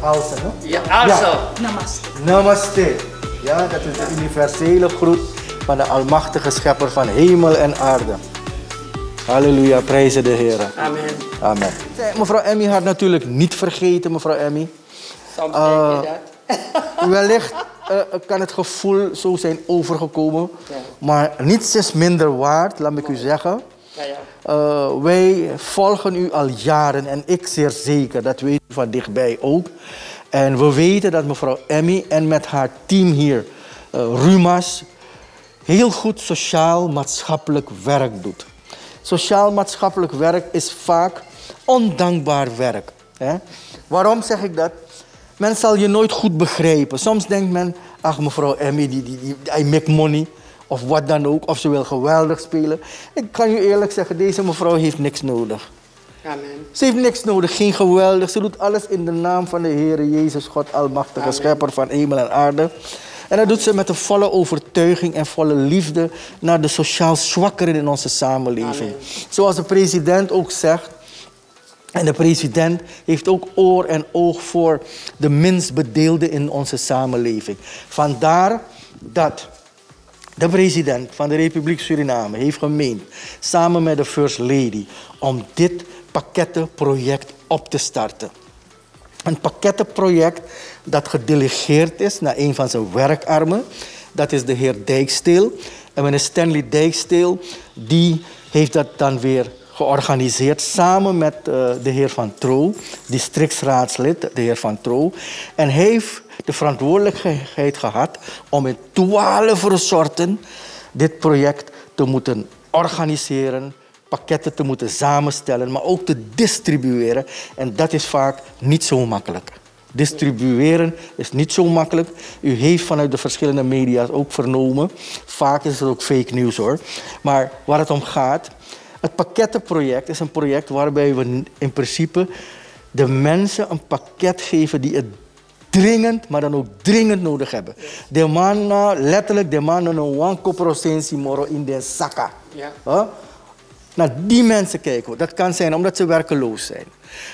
Alsa, no? Ja, Alsa. Namaste. Namaste. Ja, dat is de universele groet van de almachtige schepper van hemel en aarde. Halleluja, prijzen de Heer. Amen. Amen. Eh, mevrouw Emmy had natuurlijk niet vergeten, mevrouw Emmy. Soms eh, dat. wellicht eh, kan het gevoel zo zijn overgekomen. Ja. Maar niets is minder waard, laat ik u zeggen. Eh, wij volgen u al jaren en ik zeer zeker, dat weet u van dichtbij ook. En we weten dat mevrouw Emmy en met haar team hier, uh, Rumas, heel goed sociaal-maatschappelijk werk doet. Sociaal-maatschappelijk werk is vaak ondankbaar werk. Hè? Waarom zeg ik dat? Men zal je nooit goed begrijpen. Soms denkt men, ach mevrouw Emmy, die, die, die, I make money of wat dan ook, of ze wil geweldig spelen. Ik kan je eerlijk zeggen, deze mevrouw heeft niks nodig. Amen. Ze heeft niks nodig, geen geweldig. Ze doet alles in de naam van de Heer Jezus, God, Almachtige Schepper van hemel en aarde. En dat doet ze met een volle overtuiging en volle liefde naar de sociaal zwakkeren in onze samenleving. Zoals de president ook zegt, en de president heeft ook oor en oog voor de minst bedeelden in onze samenleving. Vandaar dat de president van de Republiek Suriname heeft gemeend, samen met de First Lady, om dit pakkettenproject op te starten. Een pakkettenproject dat gedelegeerd is naar een van zijn werkarmen. Dat is de heer Dijksteel. En meneer Stanley Dijksteel die heeft dat dan weer georganiseerd samen met eh, de heer Van Troo, districtsraadslid, de heer Van Troo. En heeft de verantwoordelijkheid gehad om in twaalf resorten dit project te moeten organiseren, pakketten te moeten samenstellen, maar ook te distribueren. En dat is vaak niet zo makkelijk. Distribueren is niet zo makkelijk. U heeft vanuit de verschillende media's ook vernomen. Vaak is het ook fake nieuws hoor. Maar waar het om gaat, het pakkettenproject is een project waarbij we in principe de mensen een pakket geven die het dringend, maar dan ook dringend nodig hebben. De mannen, letterlijk, de mannen een wankoprocentie moro in de zakken. Ja. Huh? Naar die mensen kijken Dat kan zijn omdat ze werkeloos zijn.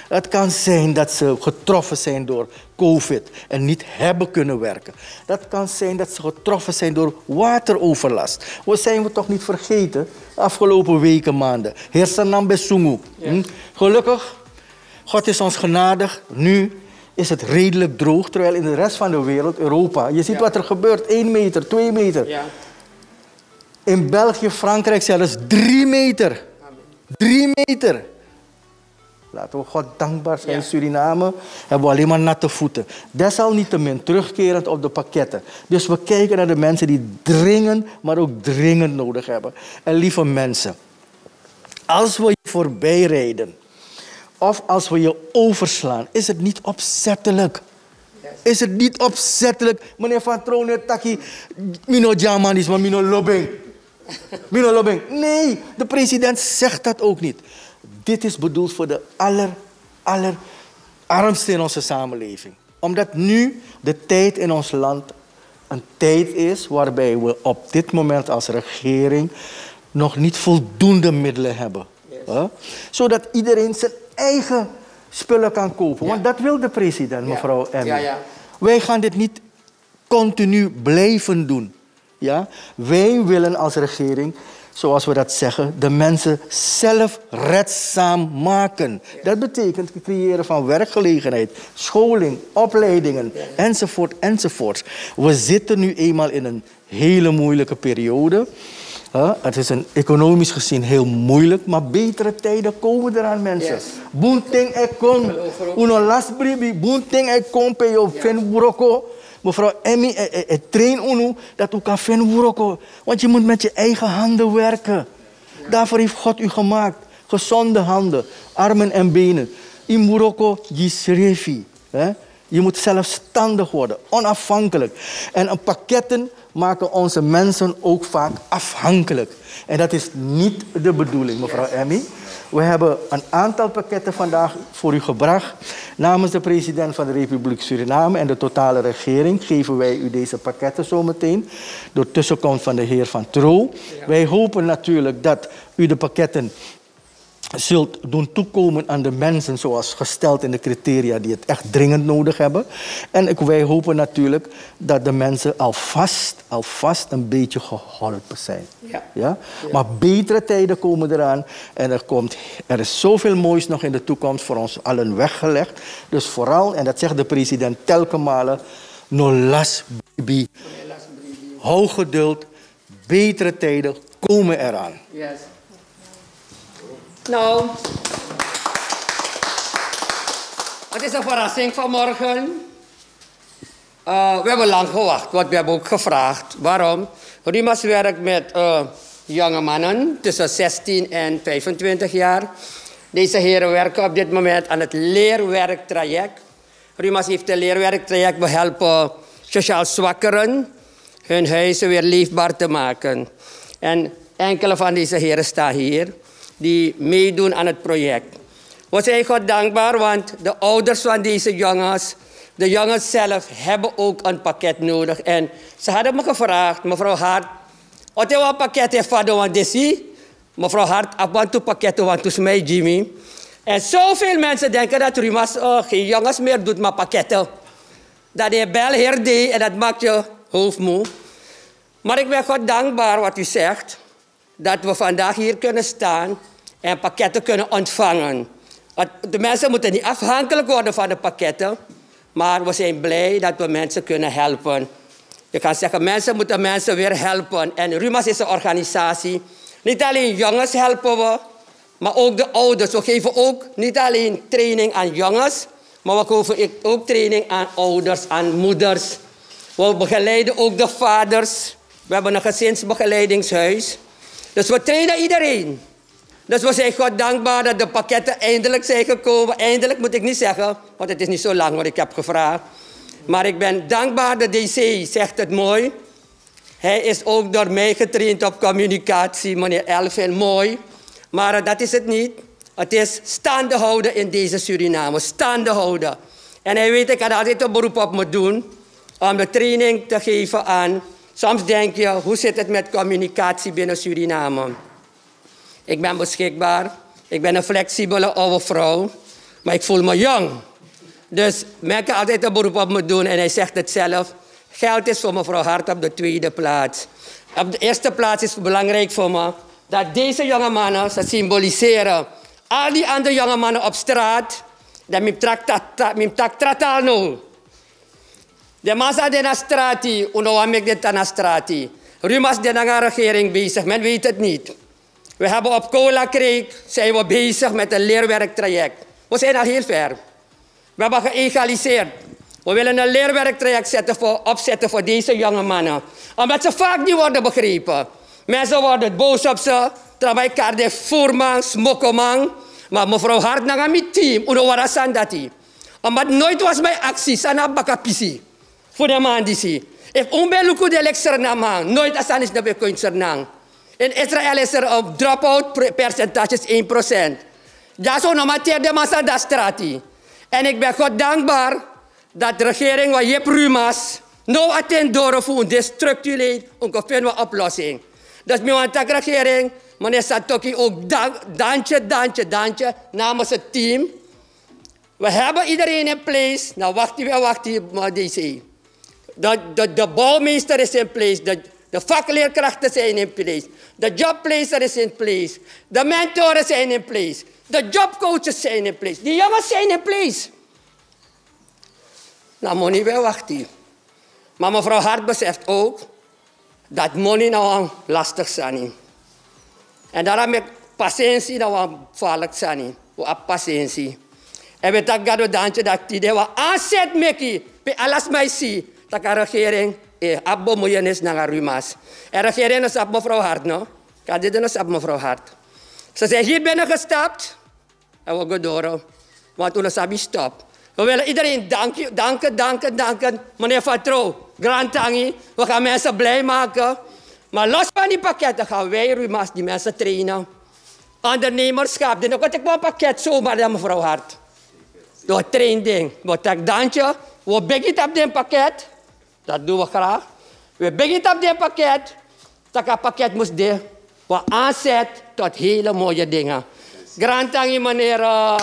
Het kan zijn dat ze getroffen zijn door COVID en niet hebben kunnen werken. Dat kan zijn dat ze getroffen zijn door wateroverlast. We zijn we toch niet vergeten afgelopen weken, maanden. Heer Besungu. Hm? Gelukkig, God is ons genadig nu is het redelijk droog, terwijl in de rest van de wereld, Europa, je ziet wat er gebeurt, 1 meter, 2 meter. Ja. In België, Frankrijk zelfs 3 meter. 3 meter. Laten we God dankbaar zijn. In Suriname hebben we alleen maar natte voeten. Desalniettemin terugkerend op de pakketten. Dus we kijken naar de mensen die dringend, maar ook dringend nodig hebben. En lieve mensen, als we voorbij rijden, of als we je overslaan, is het niet opzettelijk? Is het niet opzettelijk? Meneer Van Troonen, Taki, Mino Jaman maar Mino Lobbing. Mino Lobbing. Nee, de president zegt dat ook niet. Dit is bedoeld voor de aller, aller armste in onze samenleving. Omdat nu de tijd in ons land een tijd is waarbij we op dit moment als regering nog niet voldoende middelen hebben zodat iedereen zijn eigen spullen kan kopen. Want dat wil de president, mevrouw Emmy. Wij gaan dit niet continu blijven doen. Ja? Wij willen als regering, zoals we dat zeggen, de mensen zelf redzaam maken. Dat betekent het creëren van werkgelegenheid, scholing, opleidingen, enzovoort, enzovoort. We zitten nu eenmaal in een hele moeilijke periode. Het is een economisch gezien heel moeilijk, maar betere tijden komen eraan, mensen. Boonting Boenting en kom. Uno last bribi, boenting en kom pe yo Mevrouw Emmy, het eh, eh, eh, train uno dat u kan fen Want je moet met je eigen handen werken. Daarvoor heeft God u gemaakt. Gezonde handen, armen en benen. In Morocco, je Je moet zelfstandig worden, onafhankelijk. En een pakketten maken onze mensen ook vaak afhankelijk. En dat is niet de bedoeling, mevrouw Emmy. We hebben een aantal pakketten vandaag voor u gebracht. Namens de president van de Republiek Suriname en de totale regering geven wij u deze pakketten zometeen. Door tussenkomst van de heer Van Troo. Wij hopen natuurlijk dat u de pakketten zult doen toekomen aan de mensen zoals gesteld in de criteria die het echt dringend nodig hebben. En ik, wij hopen natuurlijk dat de mensen alvast, alvast een beetje geholpen zijn. Ja. Ja? Maar betere tijden komen eraan en er, komt, er is zoveel moois nog in de toekomst voor ons allen weggelegd. Dus vooral, en dat zegt de president telkens no las bibi. Hou geduld, betere tijden komen eraan. Yes. Nou. Het is een verrassing vanmorgen. Uh, eh, we hebben lang gewacht, want we hebben ook gevraagd waarom. Rimas werkt met eh, jonge mannen tussen 16 en 25 jaar. Deze heren werken op dit moment aan het leerwerktraject. Rimas heeft het leerwerktraject helpen sociaal zwakkeren hun huizen weer leefbaar te maken. En enkele van deze heren staan hier die meedoen aan het project. We zijn God dankbaar, want de ouders van deze jongens, de jongens zelf, hebben ook een pakket nodig. En ze hadden me gevraagd, mevrouw Hart, wat is een pakket heeft van de Mevrouw Hart, ik want een pakket, want het is mij, Jimmy. En zoveel mensen denken dat Rimas oh, geen jongens meer doet, maar pakketten. Dat je bel heer en dat maakt je hoofd moe. Maar ik ben God dankbaar wat u zegt dat we vandaag hier kunnen staan en pakketten kunnen ontvangen. De mensen moeten niet afhankelijk worden van de pakketten, maar we zijn blij dat we mensen kunnen helpen. Je kan zeggen, mensen moeten mensen weer helpen. En Rumas is een organisatie. Niet alleen jongens helpen we, maar ook de ouders. We geven ook niet alleen training aan jongens, maar we geven ook training aan ouders, aan moeders. We begeleiden ook de vaders. We hebben een gezinsbegeleidingshuis. Dus we trainen iedereen. Dus we zijn God dankbaar dat de pakketten eindelijk zijn gekomen. Eindelijk moet ik niet zeggen, want het is niet zo lang wat ik heb gevraagd. Maar ik ben dankbaar dat DC zegt het mooi. Hij is ook door mij getraind op communicatie, meneer Elvin, mooi. Maar dat is het niet. Het is staande houden in deze Suriname, staande houden. En hij weet, ik had altijd een beroep op me doen om de training te geven aan Soms denk je, hoe zit het met communicatie binnen Suriname? Ik ben beschikbaar, ik ben een flexibele oude vrouw, maar ik voel me jong. Dus men kan altijd een beroep op me doen en hij zegt het zelf. Geld is voor mevrouw Hart op de tweede plaats. Op de eerste plaats is het belangrijk voor me dat deze jonge mannen, ze symboliseren al die andere jonge mannen op straat, dat mijn tak tratal nou. De massa de Nastrati, Unoamek de Tanastrati. Rumas de lange regering bezig, men weet het niet. We hebben op cola Creek zijn we bezig met een leerwerktraject. We zijn al heel ver. We hebben geëgaliseerd. We willen een leerwerktraject zetten voor, opzetten voor deze jonge mannen. Omdat ze vaak niet worden begrepen. Mensen worden boos op ze. Terwijl ik voerman, smokkelman. Maar mevrouw Hart, naar mijn team. Uno warasandati. Omdat nooit was mijn actie. Sana bakapisi voor de man die If onbeluku de lexer man. nooit asanis na bekoin sernang. In Israël is er een drop-out percentage 1%. Nou, dat is onamateer de massa dat En ik ben God dankbaar dat de regering waar Jep Rumas nou attent doorvoert om dit structureel een oplossing. Dus mijn regering, meneer Satoki, ook dank, dankje, dankje, namens het team. We hebben iedereen in place. Nou, wacht even, wacht even, maar deze. De, de, de bouwmeester is in place. De, de vakleerkrachten zijn in place. De jobplacer is in place. De mentoren zijn in place. De jobcoaches zijn in place. Die jongens zijn in place. Nou, money wel wachten. Maar mevrouw Hart beseft ook dat money nou lastig zijn. En daarom heb ik patiëntie nou gevaarlijk zijn. We hebben patiëntie. En we hebben dat we dat die aanzet maken. Bij alles mij zien tak regering eh, abbo moeienis na rumas. En regering is ab mevrouw Hart, no? Kan dit is ab mevrouw Hart. Ze zijn hier binnen gestapt en we gaan door. Want toen sabi stop. We willen iedereen danken, danken, danken, danken. Meneer Van Trouw, Grand Tangi, we gaan mensen blij maken. Maar los van die pakketten gaan wij Rumas die mensen trainen. Ondernemerschap, dan kan ik wel een pakket zomaar dan mevrouw Hart. Door training. Wat ik dankje, wat big it op dit pakket. Dat doen we graag. We beginnen op dit pakket. Dat pakket moest dit. wat aanzet tot hele mooie dingen. Grand tangi meneer eh,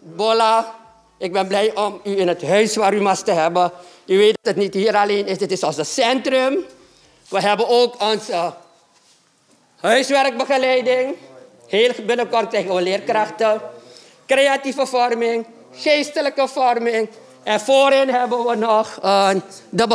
Bola. Ik ben blij om u in het huis waar u mag te hebben. U weet dat het niet hier alleen is. Dit is ons centrum. We hebben ook onze huiswerkbegeleiding. Heel binnenkort tegen we leerkrachten. Creatieve vorming, geestelijke vorming, en voorin hebben we nog een de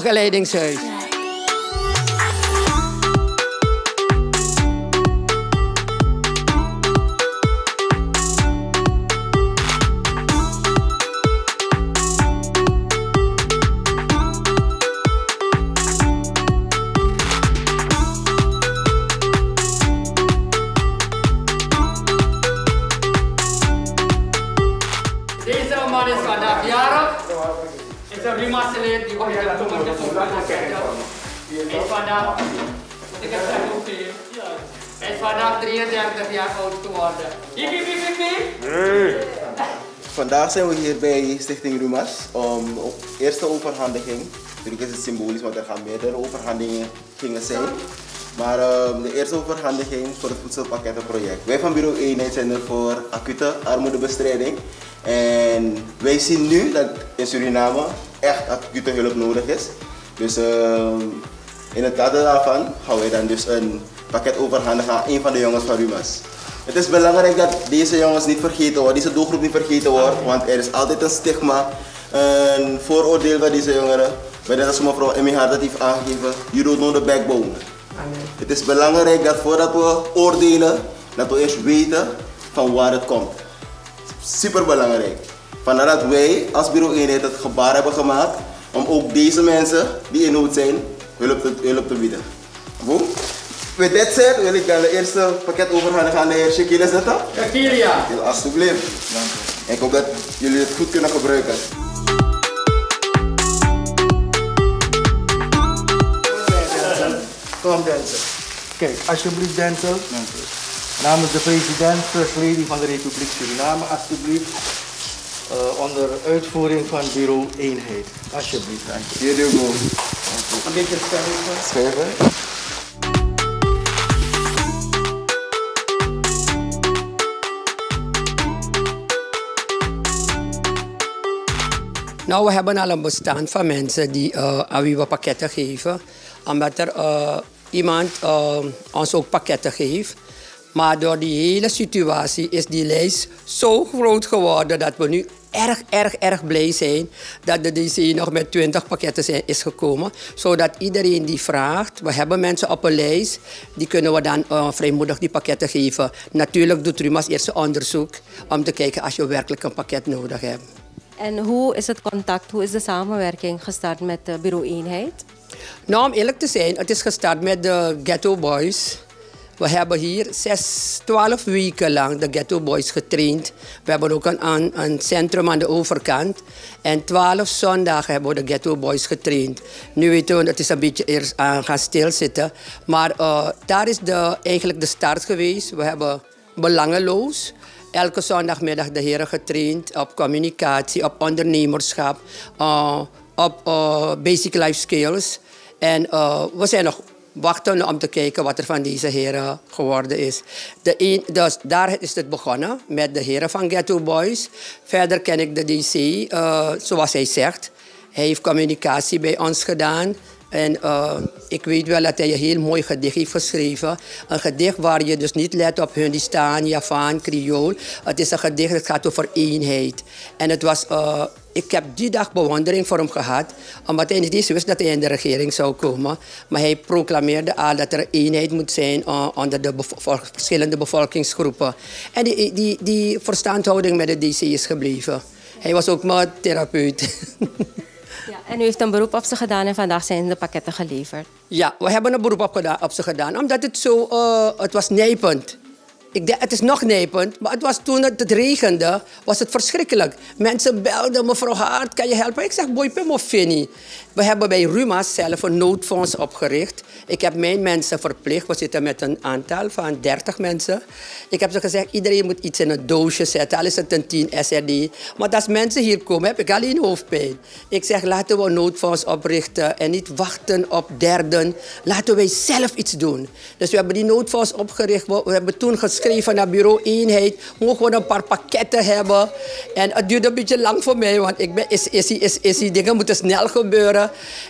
is vandaag, ik het Hij is vandaag 33 jaar oud geworden. Hip, hip, Vandaag zijn we hier bij Stichting Rumas om op eerste overhandiging. Natuurlijk is het symbolisch, want er gaan meerdere overhandigingen gingen zijn. Maar ehm, de eerste overhandiging voor het voedselpakkettenproject. Wij van Bureau Eenheid zijn er voor acute armoedebestrijding. En wij zien nu dat in Suriname echt acute hulp nodig is. Dus ehm, in het kader daarvan gaan wij dan dus een pakket overhandigen aan een van de jongens van Rumas. Het is belangrijk dat deze jongens niet vergeten worden, deze doelgroep niet vergeten wordt, want er is altijd een stigma, een vooroordeel bij deze jongeren. Maar net als mevrouw Emmy Hart heeft aangegeven, you doet know de backbone. Amen. Het is belangrijk dat voordat we oordelen, dat we eerst weten van waar het komt. Super belangrijk. Vandaar dat wij als bureau eenheid het gebaar hebben gemaakt om ook deze mensen die in nood zijn hulp te, hulp te bieden. Boom. Met dit zijn wil ik dan de eerste pakket overhandigen aan de heer Shakira zetten. Shekila. Alsjeblieft. Dank u. Ik hoop dat jullie het goed kunnen gebruiken. Kom Denzel. Kijk, alsjeblieft Denzel. Dank u. Namens de president, first lady van de Republiek Suriname, alsjeblieft. Eh, onder uitvoering van bureau Eenheid. Alsjeblieft, dank u. Hier, een beetje Nou, we hebben al een bestaan van mensen die eh, aan wie we pakketten geven. Omdat er eh, iemand eh, ons ook pakketten geeft. Maar door die hele situatie is die lijst zo groot geworden dat we nu erg, erg, erg blij zijn dat de DC nog met 20 pakketten is gekomen. Zodat iedereen die vraagt, we hebben mensen op een lijst, die kunnen we dan eh, vrijmoedig die pakketten geven. Natuurlijk doet Rumas eerst een onderzoek om te kijken als je werkelijk een pakket nodig hebt. En hoe is het contact, hoe is de samenwerking gestart met de eh, Bureau Eenheid? Nou, om eerlijk te zijn, het is gestart met de Ghetto Boys. We hebben hier zes, twaalf weken lang de Ghetto Boys getraind. We hebben ook een, een centrum aan de overkant. En twaalf zondagen hebben we de Ghetto Boys getraind. Nu weten we, het is een beetje eerst aan eh, gaan stilzitten. Maar eh, daar is de, eigenlijk de start geweest. We hebben belangeloos elke zondagmiddag de heren getraind op communicatie, op ondernemerschap, eh, op basic life skills. En we zijn nog wachten om te kijken wat er van deze heren geworden is. De dus daar is het begonnen met de heren van Ghetto Boys. Verder ken ik de DC, eh, zoals hij zegt. Hij heeft communicatie bij ons gedaan. En eh, ik weet wel dat hij een heel mooi gedicht heeft geschreven. Een gedicht waar je dus niet let op hun die staan, Javaan, Creool. Het is een gedicht dat gaat over eenheid. En het was eh, ik heb die dag bewondering voor hem gehad, omdat hij niet eens wist dat hij in de regering zou komen. Maar hij proclameerde al dat er eenheid moet zijn eh, onder de verschillende bevolkingsgroepen. En die, die, die verstandhouding met de DC is gebleven. Hij was ook maar therapeut. Ja, en u heeft een beroep op ze gedaan en vandaag zijn de pakketten geleverd. Ja, we hebben een beroep op, ze gedaan, omdat het zo, uh, het was nijpend. Ik dacht, het is nog nepend, maar het was toen het, regende, was het verschrikkelijk. Mensen belden, mevrouw Hart, kan je helpen? Ik zeg, boy, pim we hebben bij RUMA zelf een noodfonds opgericht. Ik heb mijn mensen verplicht. We zitten met een aantal van 30 mensen. Ik heb ze gezegd, iedereen moet iets in een doosje zetten. Al is het een 10 SRD. Maar als mensen hier komen, heb ik alleen hoofdpijn. Ik zeg, laten we een noodfonds oprichten en niet wachten op derden. Laten wij zelf iets doen. Dus we hebben die noodfonds opgericht. We, hebben toen geschreven naar bureau eenheid. Mogen we een paar pakketten hebben? En het duurde een beetje lang voor mij, want ik ben is, is, is, is, is die dingen moeten snel gebeuren.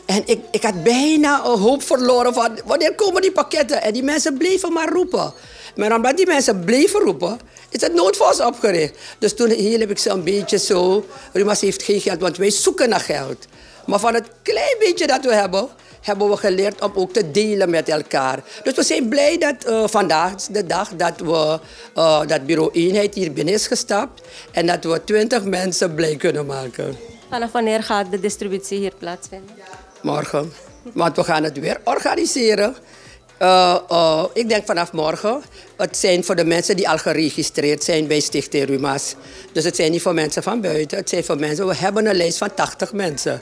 En ik, ik had bijna hoop verloren van wanneer komen die pakketten? En die mensen bleven maar roepen. Maar omdat die mensen bleven roepen, is het noodfonds opgericht. Dus toen hier heb ik ze een beetje zo. Rumas heeft geen geld, want wij zoeken naar geld. Maar van het klein beetje dat we hebben, hebben we geleerd om ook te delen met elkaar. Dus we zijn blij dat eh, vandaag de dag dat we eh, dat bureau eenheid hier binnen is gestapt en dat we twintig mensen blij kunnen maken. Vanaf wanneer gaat de distributie hier plaatsvinden? Morgen. Want we gaan het weer organiseren. Eh, eh, ik denk vanaf morgen. Het zijn voor de mensen die al geregistreerd zijn bij Stichting Ruma's. Dus het zijn niet voor mensen van buiten. Het zijn voor mensen. We hebben een lijst van 80 mensen.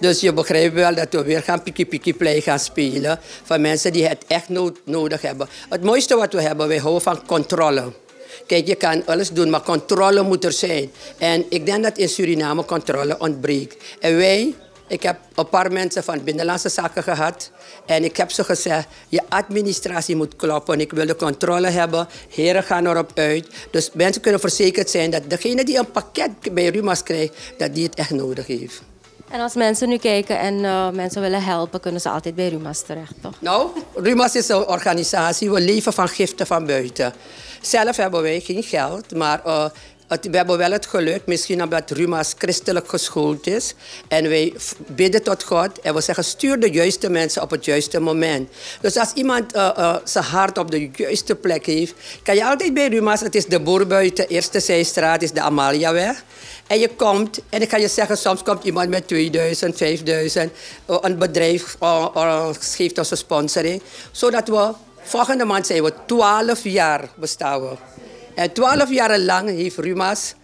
Dus je begrijpt wel dat we weer gaan piki piki play gaan spelen. Van mensen die het echt nood nodig hebben. Het mooiste wat we hebben, wij houden van controle. Kijk, je kan alles doen, maar controle moet er zijn. En ik denk dat in Suriname controle ontbreekt. En wij, ik heb een paar mensen van Binnenlandse Zaken gehad. En ik heb ze gezegd, je administratie moet kloppen. Ik wil de controle hebben. Heren gaan erop uit. Dus mensen kunnen verzekerd zijn dat degene die een pakket bij Rumas krijgt, dat die het echt nodig heeft. En als mensen nu kijken en eh, mensen willen helpen, kunnen ze altijd bij Rumas terecht, toch? Nou, Rumas is een organisatie. We leven van giften van buiten. Zelf hebben wij geen geld, maar eh, we hebben wel het geluk, misschien omdat Ruma's christelijk geschoold is. En wij bidden tot God en we zeggen: stuur de juiste mensen op het juiste moment. Dus als iemand eh, eh, zijn hart op de juiste plek heeft, kan je altijd bij Ruma's, het is de boer buiten, Eerste Zijstraat, is de Amaliaweg. En je komt, en ik ga je zeggen, soms komt iemand met 2000, 5000. Eh, een bedrijf uh, geeft ons een sponsoring. Zodat we, volgende maand zijn we 12 jaar bestaan we. En twaalf jaren lang heeft Rumas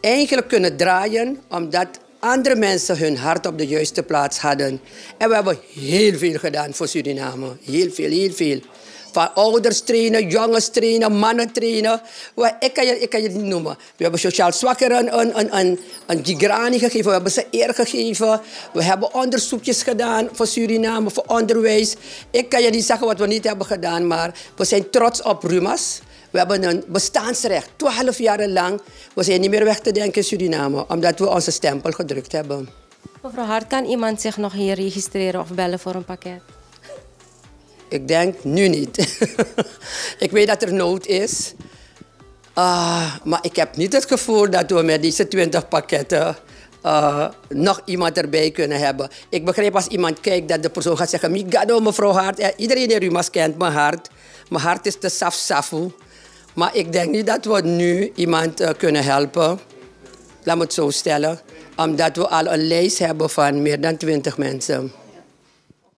eigenlijk kunnen draaien omdat andere mensen hun hart op de juiste plaats hadden. En we hebben heel veel gedaan voor Suriname. Heel veel, heel veel. Van ouders trainen, jongens trainen, mannen trainen. Ik kan, je, ik kan je niet noemen. We hebben sociaal zwakkeren een, een, een, een gegeven. We hebben ze eer gegeven. We hebben onderzoekjes gedaan voor Suriname, voor onderwijs. Ik kan je niet zeggen wat we niet hebben gedaan, maar we zijn trots op Rumas. We hebben een bestaansrecht. Twaalf jaar lang. We zijn niet meer weg te denken in Suriname, omdat we onze stempel gedrukt hebben. Mevrouw Hart, kan iemand zich nog hier registreren of bellen voor een pakket? Ik denk nu niet. ik weet dat er nood is. Ah, maar ik heb niet het gevoel dat we met deze 20 pakketten eh, nog iemand erbij kunnen hebben. Ik begrijp als iemand kijkt dat de persoon gaat zeggen: Migado, mevrouw Hart. Iedereen in Rumas kent mijn hart. Mijn hart is de saf-safu. Maar ik denk niet dat we nu iemand eh, kunnen helpen. Laat me het zo stellen. Omdat we al een lijst hebben van meer dan 20 mensen.